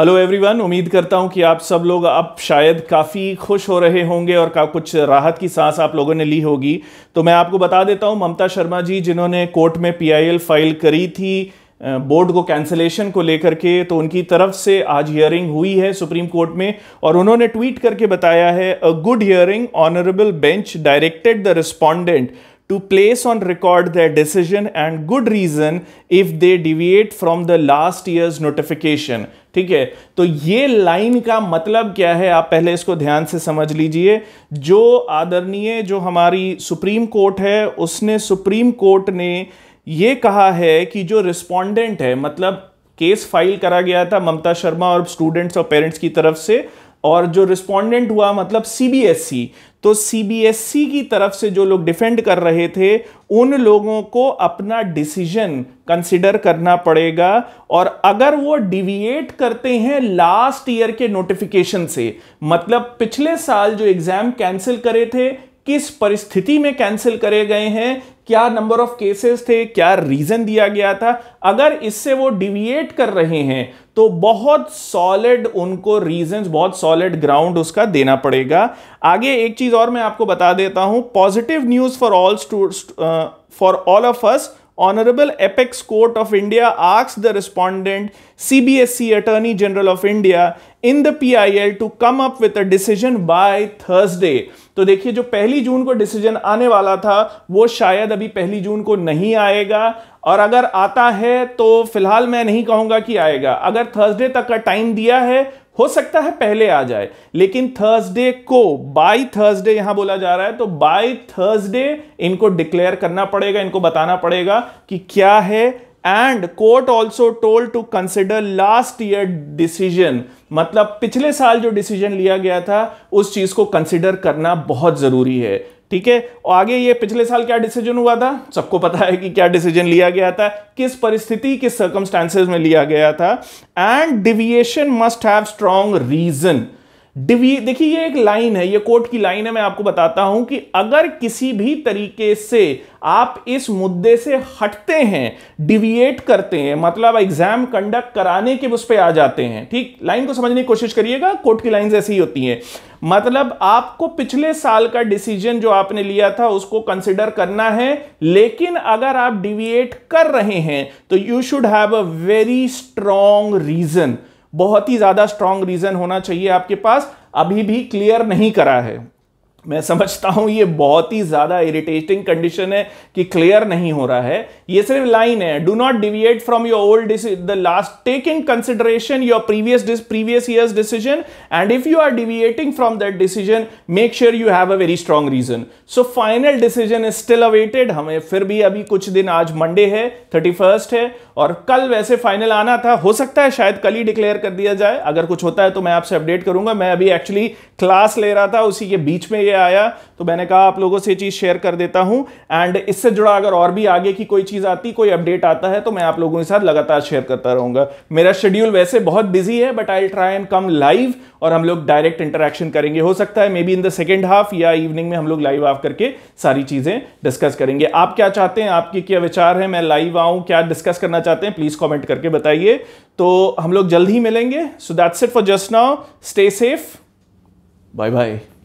hello everyone उम्मीद करता हूं कि आप सब लोग अब शायद काफ़ी खुश हो रहे होंगे और का कुछ राहत की सांस आप लोगों ने ली होगी तो मैं आपको बता देता हूं ममता शर्मा जी जिन्होंने कोर्ट में पीआईएल फाइल करी थी बोर्ड को कैंसलेशन को लेकर के तो उनकी तरफ से आज हियरिंग हुई है सुप्रीम कोर्ट में और उन्होंने ट्वीट करके बताया है a good hearing honourable bench directed the respondent to place on record their decision and good reason if they deviate from the last year's notification ठीक है तो ये लाइन का मतलब क्या है आप पहले इसको ध्यान से समझ लीजिए जो आदरणीय जो हमारी सुप्रीम कोर्ट है उसने सुप्रीम कोर्ट ने ये कहा है कि जो रिस्पोंडेंट है मतलब केस फाइल करा गया था ममता शर्मा और स्टूडेंट्स और पेरेंट्स की तरफ से और जो रिस्पोंडेंट हुआ मतलब सीबीएसई तो सीबीएसई की तरफ से जो लोग डिफेंड कर रहे थे उन लोगों को अपना डिसीजन कंसिडर करना पड़ेगा और अगर वो डिविएट करते हैं लास्ट ईयर के नोटिफिकेशन से मतलब पिछले साल जो एग्जाम कैंसिल करे थे किस परिस्थिति में कैंसिल करे गए हैं क्या नंबर ऑफ केसेस थे क्या रीजन दिया गया था अगर इससे वो डिविएट कर रहे हैं तो बहुत सॉलिड उनको रीजन बहुत सॉलिड ग्राउंड उसका देना पड़ेगा आगे एक चीज और मैं आपको बता देता हूं positive news for all for all of us honourable apex court of India asks the respondent CBSE attorney general of India in the L to come up with a decision by Thursday तो देखिए जो पहली जून को decision आने वाला था वो शायद अभी पहली जून को नहीं आएगा और अगर आता है तो फिलहाल मैं नहीं कहूंगा कि आएगा अगर थर्सडे तक का टाइम दिया है हो सकता है पहले आ जाए लेकिन थर्सडे को बाय थर्सडे यहां बोला जा रहा है तो बाय थर्सडे इनको डिक्लेयर करना पड़ेगा इनको बताना पड़ेगा कि क्या है and court also told to consider last year decision मतलब पिछले साल जो डिसीजन लिया गया था उस चीज को कंसिडर करना बहुत जरूरी है ठीक है और आगे ये पिछले साल क्या डिसीजन हुआ था सबको पता है कि क्या डिसीजन लिया गया था किस परिस्थिति किस सर्कमस्टांसेस में लिया गया था and deviation must have strong reason देखिए ये एक लाइन है ये कोर्ट की लाइन है मैं आपको बताता हूं कि अगर किसी भी तरीके से आप इस मुद्दे से हटते हैं डिविएट करते हैं मतलब एग्जाम कंडक्ट कराने के उस पर आ जाते हैं ठीक लाइन को समझने की कोशिश करिएगा कोर्ट की लाइन ऐसी ही होती हैं मतलब आपको पिछले साल का डिसीजन जो आपने लिया था उसको कंसिडर करना है लेकिन अगर आप डिविएट कर रहे हैं तो you should have a very strong reason बहुत ही ज़्यादा स्ट्रांग रीज़न होना चाहिए आपके पास अभी भी क्लियर नहीं करा है मैं समझता हूं ये बहुत ही ज्यादा इरिटेटिंग कंडीशन है कि क्लियर नहीं हो रहा है ये सिर्फ लाइन है do not deviate from your old the last take in consideration your previous previous years decision and if you are deviating from that decision make sure you have a very strong reason so final decision is still awaited हमें फिर भी अभी कुछ दिन आज Monday है thirty है और कल वैसे फाइनल आना था हो सकता है शायद कल ही डिक्लेयर कर दिया जाए अगर कुछ होता है तो मैं आपसे अपडेट करूंगा मैं अभी एक्चुअली क्लास ले रहा था उसी के बीच में लिए आया तो मैंने कहा आप लोगों से चीज़ शेयर कर देता हूं एंड इससे जुड़ा अगर और भी आगे की कोई चीज़ आती कोई अपडेट आता है तो मैं आप लोगों के साथ लगातार शेयर करता रहूंगा मेरा शेड्यूल वैसे बहुत बिजी है but I try and come live और हम लोग डायरेक्ट इंटरेक्शन करेंगे हो सकता है may be in the second half या इवनिंग में हम लोग लाइव आफ करके सारी चीज़ें डिस्कस करेंगे आप क्या चाहते हैं आपके क्या विचार है मैं लाइव आऊं क्या डिस्कस करना चाहते हैं प्लीज़ कॉमेंट करके बताइए तो हम लोग जल्द ही मिलेंगे so that's it for just now stay safe bye bye